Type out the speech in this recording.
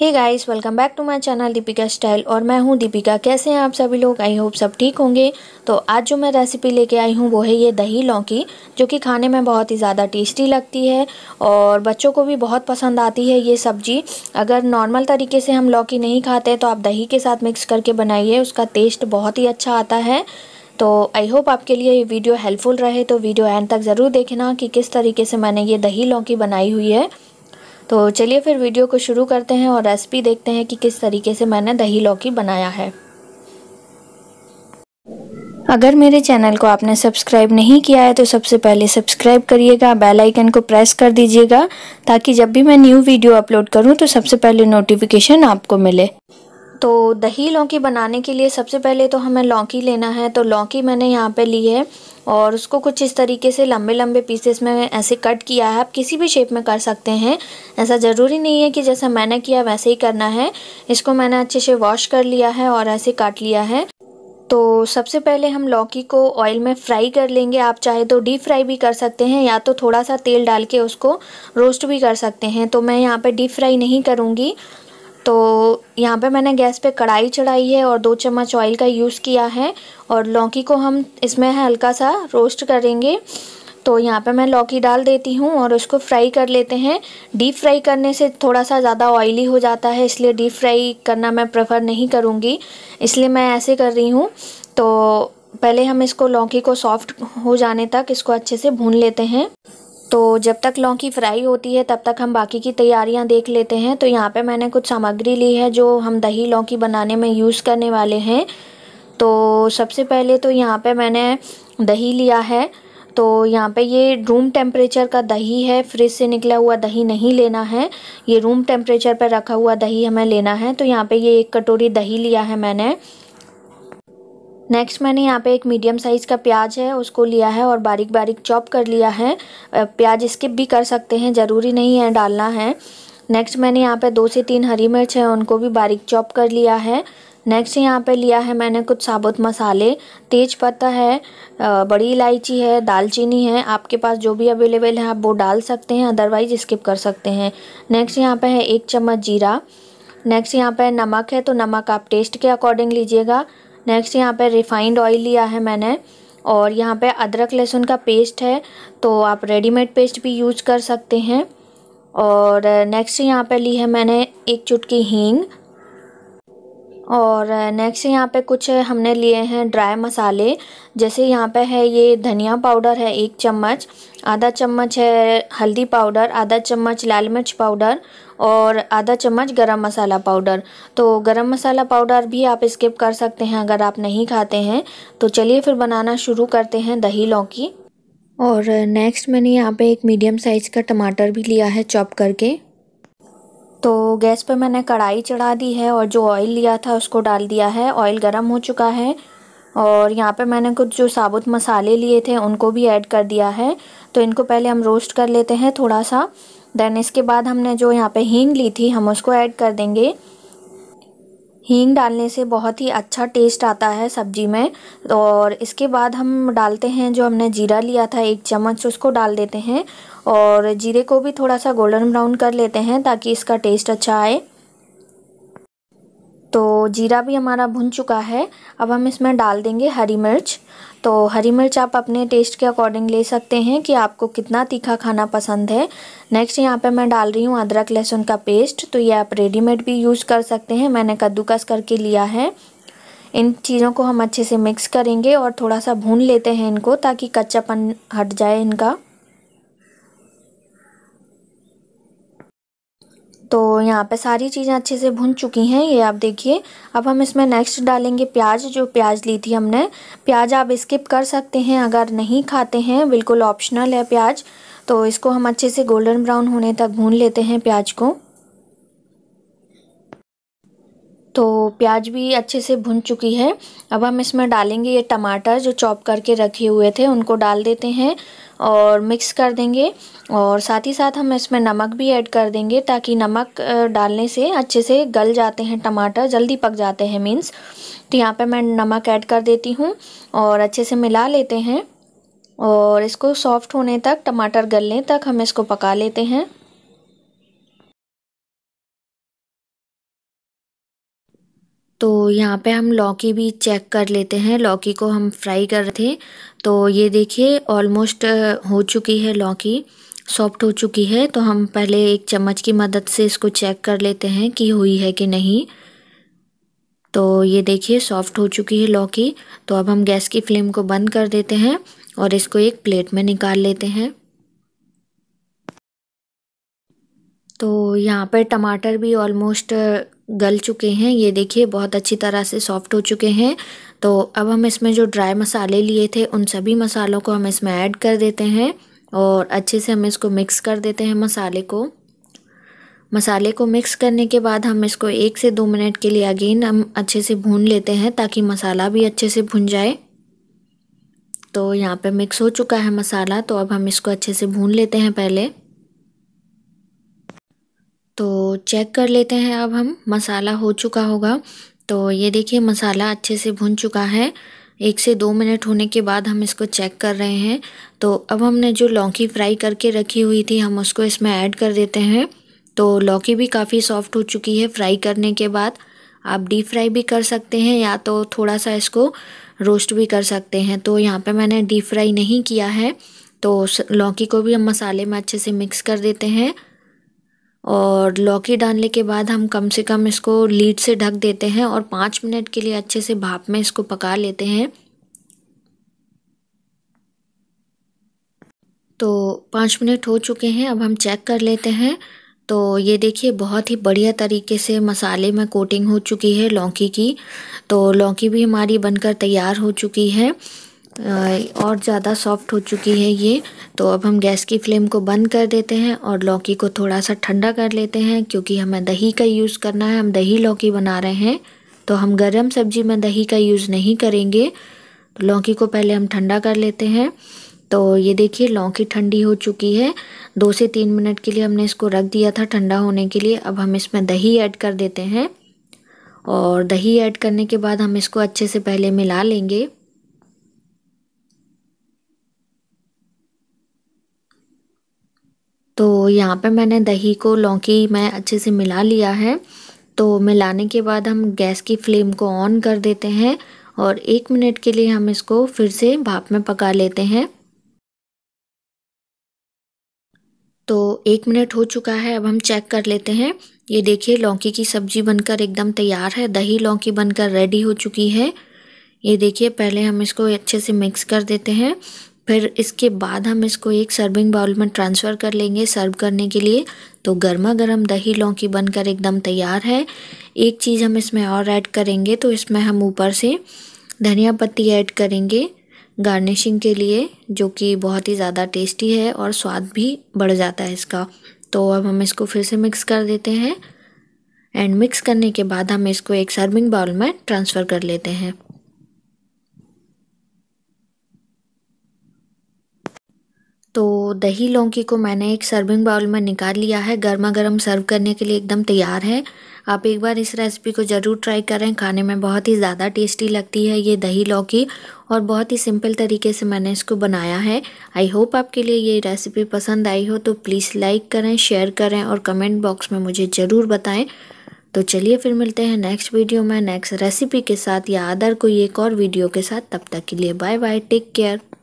hey guys welcome back to my channel Deepika style और मैं हूँ दीपिका कैसे हैं आप सभी लोग आई होप सब ठीक होंगे तो आज जो मैं रेसिपी लेके आई हूँ वो है ये दही लौकी जो कि खाने में बहुत ही ज़्यादा टेस्टी लगती है और बच्चों को भी बहुत पसंद आती है ये सब्जी अगर नॉर्मल तरीके से हम लौकी नहीं खाते तो आप दही के साथ मिक्स करके बनाइए उसका टेस्ट बहुत ही अच्छा आता है तो आई होप आपके लिए ये वीडियो हेल्पफुल रहे तो वीडियो एंड तक ज़रूर देखना कि किस तरीके से मैंने ये दही लौकी बनाई हुई है तो चलिए फिर वीडियो को शुरू करते हैं और रेसिपी देखते हैं कि किस तरीके से मैंने दही लौकी बनाया है अगर मेरे चैनल को आपने सब्सक्राइब नहीं किया है तो सबसे पहले सब्सक्राइब करिएगा बेल आइकन को प्रेस कर दीजिएगा ताकि जब भी मैं न्यू वीडियो अपलोड करूं तो सबसे पहले नोटिफिकेशन आपको मिले तो दही लौकी बनाने के लिए सबसे पहले तो हमें लौकी लेना है तो लौकी मैंने यहाँ पे ली है और उसको कुछ इस तरीके से लंबे लंबे पीसेस में ऐसे कट किया है आप किसी भी शेप में कर सकते हैं ऐसा ज़रूरी नहीं है कि जैसा मैंने किया वैसे ही करना है इसको मैंने अच्छे से वॉश कर लिया है और ऐसे काट लिया है तो सबसे पहले हम लौकी को ऑयल में फ्राई कर लेंगे आप चाहे तो डीप फ्राई भी कर सकते हैं या तो थोड़ा सा तेल डाल के उसको रोस्ट भी कर सकते हैं तो मैं यहाँ पे डीप फ्राई नहीं करूँगी तो यहाँ पे मैंने गैस पे कढ़ाई चढ़ाई है और दो चम्मच ऑयल का यूज़ किया है और लौकी को हम इसमें हल्का सा रोस्ट करेंगे तो यहाँ पे मैं लौकी डाल देती हूँ और उसको फ्राई कर लेते हैं डीप फ्राई करने से थोड़ा सा ज़्यादा ऑयली हो जाता है इसलिए डीप फ्राई करना मैं प्रेफर नहीं करूँगी इसलिए मैं ऐसे कर रही हूँ तो पहले हम इसको लौकी को सॉफ्ट हो जाने तक इसको अच्छे से भून लेते हैं तो जब तक लौकी फ्राई होती है तब तक हम बाकी की तैयारियां देख लेते हैं तो यहाँ पे मैंने कुछ सामग्री ली है जो हम दही लौकी बनाने में यूज़ करने वाले हैं तो सबसे पहले तो यहाँ पे मैंने दही लिया है तो यहाँ पे ये रूम टेम्परेचर का दही है फ्रिज से निकला हुआ दही नहीं लेना है ये रूम टेम्परेचर पर रखा हुआ दही हमें लेना है तो यहाँ पर ये एक कटोरी दही लिया है मैंने नेक्स्ट मैंने यहाँ पे एक मीडियम साइज़ का प्याज है उसको लिया है और बारीक बारीक चॉप कर लिया है प्याज स्किप भी कर सकते हैं ज़रूरी नहीं है डालना है नेक्स्ट मैंने यहाँ पे दो से तीन हरी मिर्च है उनको भी बारीक चॉप कर लिया है नेक्स्ट यहाँ पे लिया है मैंने कुछ साबुत मसाले तेज पत्ता है बड़ी इलायची है दालचीनी है आपके पास जो भी अवेलेबल है आप वो डाल सकते हैं अदरवाइज़ स्किप कर सकते हैं नेक्स्ट यहाँ पे है एक चम्मच जीरा नेक्स्ट यहाँ पे नमक है तो नमक आप टेस्ट के अकॉर्डिंग लीजिएगा नेक्स्ट यहाँ पे रिफ़ाइंड ऑयल लिया है मैंने और यहाँ पे अदरक लहसुन का पेस्ट है तो आप रेडीमेड पेस्ट भी यूज कर सकते हैं और नेक्स्ट यहाँ पे ली है मैंने एक चुटकी हींग और नेक्स्ट यहाँ पे कुछ हमने लिए हैं ड्राई मसाले जैसे यहाँ पे है ये धनिया पाउडर है एक चम्मच आधा चम्मच है हल्दी पाउडर आधा चम्मच लाल मिर्च पाउडर और आधा चम्मच गरम मसाला पाउडर तो गरम मसाला पाउडर भी आप स्किप कर सकते हैं अगर आप नहीं खाते हैं तो चलिए फिर बनाना शुरू करते हैं दही लौकी और नेक्स्ट मैंने यहाँ पे एक मीडियम साइज़ का टमाटर भी लिया है चॉप करके तो गैस पे मैंने कढ़ाई चढ़ा दी है और जो ऑयल लिया था उसको डाल दिया है ऑयल गर्म हो चुका है और यहाँ पे मैंने कुछ जो साबुत मसाले लिए थे उनको भी ऐड कर दिया है तो इनको पहले हम रोस्ट कर लेते हैं थोड़ा सा देन इसके बाद हमने जो यहाँ पे हींग ली थी हम उसको ऐड कर देंगे हींग डालने से बहुत ही अच्छा टेस्ट आता है सब्जी में और इसके बाद हम डालते हैं जो हमने जीरा लिया था एक चम्मच उसको डाल देते हैं और जीरे को भी थोड़ा सा गोल्डन ब्राउन कर लेते हैं ताकि इसका टेस्ट अच्छा आए तो जीरा भी हमारा भुन चुका है अब हम इसमें डाल देंगे हरी मिर्च तो हरी मिर्च आप अपने टेस्ट के अकॉर्डिंग ले सकते हैं कि आपको कितना तीखा खाना पसंद है नेक्स्ट यहाँ पे मैं डाल रही हूँ अदरक लहसुन का पेस्ट तो ये आप रेडीमेड भी यूज़ कर सकते हैं मैंने कद्दूकस करके लिया है इन चीज़ों को हम अच्छे से मिक्स करेंगे और थोड़ा सा भून लेते हैं इनको ताकि कच्चापन हट जाए इनका तो यहाँ पे सारी चीज़ें अच्छे से भुन चुकी हैं ये आप देखिए अब हम इसमें नेक्स्ट डालेंगे प्याज जो प्याज ली थी हमने प्याज आप स्किप कर सकते हैं अगर नहीं खाते हैं बिल्कुल ऑप्शनल है प्याज तो इसको हम अच्छे से गोल्डन ब्राउन होने तक भून लेते हैं प्याज को तो प्याज भी अच्छे से भुन चुकी है अब हम इसमें डालेंगे ये टमाटर जो चॉप करके रखे हुए थे उनको डाल देते हैं और मिक्स कर देंगे और साथ ही साथ हम इसमें नमक भी ऐड कर देंगे ताकि नमक डालने से अच्छे से गल जाते हैं टमाटर जल्दी पक जाते हैं मीन्स तो यहाँ पे मैं नमक ऐड कर देती हूँ और अच्छे से मिला लेते हैं और इसको सॉफ्ट होने तक टमाटर गलने तक हम इसको पका लेते हैं तो यहाँ पे हम लौकी भी चेक कर लेते हैं लौकी को हम फ्राई कर रहे थे तो ये देखिए ऑलमोस्ट हो चुकी है लौकी सॉफ्ट हो चुकी है तो हम पहले एक चम्मच की मदद से इसको चेक कर लेते हैं कि हुई है कि नहीं तो ये देखिए सॉफ्ट हो चुकी है लौकी तो अब हम गैस की फ्लेम को बंद कर देते हैं और इसको एक प्लेट में निकाल लेते हैं तो यहाँ पर टमाटर भी ऑलमोस्ट गल चुके हैं ये देखिए बहुत अच्छी तरह से सॉफ्ट हो चुके हैं तो अब हम इसमें जो ड्राई मसाले लिए थे उन सभी मसालों को हम इसमें ऐड कर देते हैं और अच्छे से हम इसको मिक्स कर देते हैं मसाले को मसाले को मिक्स करने के बाद हम इसको एक से दो मिनट के लिए अगेन हम अच्छे से भून लेते हैं ताकि मसाला भी अच्छे से भुन जाए तो यहाँ पे मिक्स हो चुका है मसाला तो अब हम इसको अच्छे से भून लेते हैं पहले तो चेक कर लेते हैं अब हम मसाला हो चुका होगा तो ये देखिए मसाला अच्छे से भुन चुका है एक से दो मिनट होने के बाद हम इसको चेक कर रहे हैं तो अब हमने जो लौकी फ्राई करके रखी हुई थी हम उसको इसमें ऐड कर देते हैं तो लौकी भी काफ़ी सॉफ्ट हो चुकी है फ्राई करने के बाद आप डीप फ्राई भी कर सकते हैं या तो थोड़ा सा इसको रोस्ट भी कर सकते हैं तो यहाँ पे मैंने डीप फ्राई नहीं किया है तो लौकी को भी हम मसाले में अच्छे से मिक्स कर देते हैं और लौकी डालने के बाद हम कम से कम इसको लीड से ढक देते हैं और पाँच मिनट के लिए अच्छे से भाप में इसको पका लेते हैं तो पाँच मिनट हो चुके हैं अब हम चेक कर लेते हैं तो ये देखिए बहुत ही बढ़िया तरीके से मसाले में कोटिंग हो चुकी है लौकी की तो लौकी भी हमारी बनकर तैयार हो चुकी है और ज़्यादा सॉफ्ट हो चुकी है ये तो अब हम गैस की फ्लेम को बंद कर देते हैं और लौकी को थोड़ा सा ठंडा कर लेते हैं क्योंकि हमें दही का यूज़ करना है हम दही लौकी बना रहे हैं तो हम गरम सब्जी में दही का यूज़ नहीं करेंगे तो लौकी को पहले हम ठंडा कर लेते हैं तो ये देखिए लौकी ठंडी हो चुकी है दो से तीन मिनट के लिए हमने इसको रख दिया था ठंडा होने के लिए अब हम इसमें दही ऐड कर देते हैं और दही ऐड करने के बाद हम इसको अच्छे से पहले मिला लेंगे तो यहाँ पे मैंने दही को लौकी में अच्छे से मिला लिया है तो मिलाने के बाद हम गैस की फ्लेम को ऑन कर देते हैं और एक मिनट के लिए हम इसको फिर से भाप में पका लेते हैं तो एक मिनट हो चुका है अब हम चेक कर लेते हैं ये देखिए लौकी की सब्ज़ी बनकर एकदम तैयार है दही लौकी बनकर रेडी हो चुकी है ये देखिए पहले हम इसको अच्छे से मिक्स कर देते हैं फिर इसके बाद हम इसको एक सर्विंग बाउल में ट्रांसफ़र कर लेंगे सर्व करने के लिए तो गर्मा गर्म दही लौकी बनकर एकदम तैयार है एक चीज़ हम इसमें और ऐड करेंगे तो इसमें हम ऊपर से धनिया पत्ती ऐड करेंगे गार्निशिंग के लिए जो कि बहुत ही ज़्यादा टेस्टी है और स्वाद भी बढ़ जाता है इसका तो अब हम इसको फिर से मिक्स कर देते हैं एंड मिक्स करने के बाद हम इसको एक सर्विंग बाउल में ट्रांसफ़र कर लेते हैं तो दही लौकी को मैंने एक सर्विंग बाउल में निकाल लिया है गर्मा गर्म सर्व करने के लिए एकदम तैयार है आप एक बार इस रेसिपी को ज़रूर ट्राई करें खाने में बहुत ही ज़्यादा टेस्टी लगती है ये दही लौकी और बहुत ही सिंपल तरीके से मैंने इसको बनाया है आई होप आपके लिए ये रेसिपी पसंद आई हो तो प्लीज़ लाइक करें शेयर करें और कमेंट बॉक्स में मुझे ज़रूर बताएँ तो चलिए फिर मिलते हैं नेक्स्ट वीडियो में नेक्स्ट रेसिपी के साथ या अदर कोई एक और वीडियो के साथ तब तक के लिए बाय बाय टेक केयर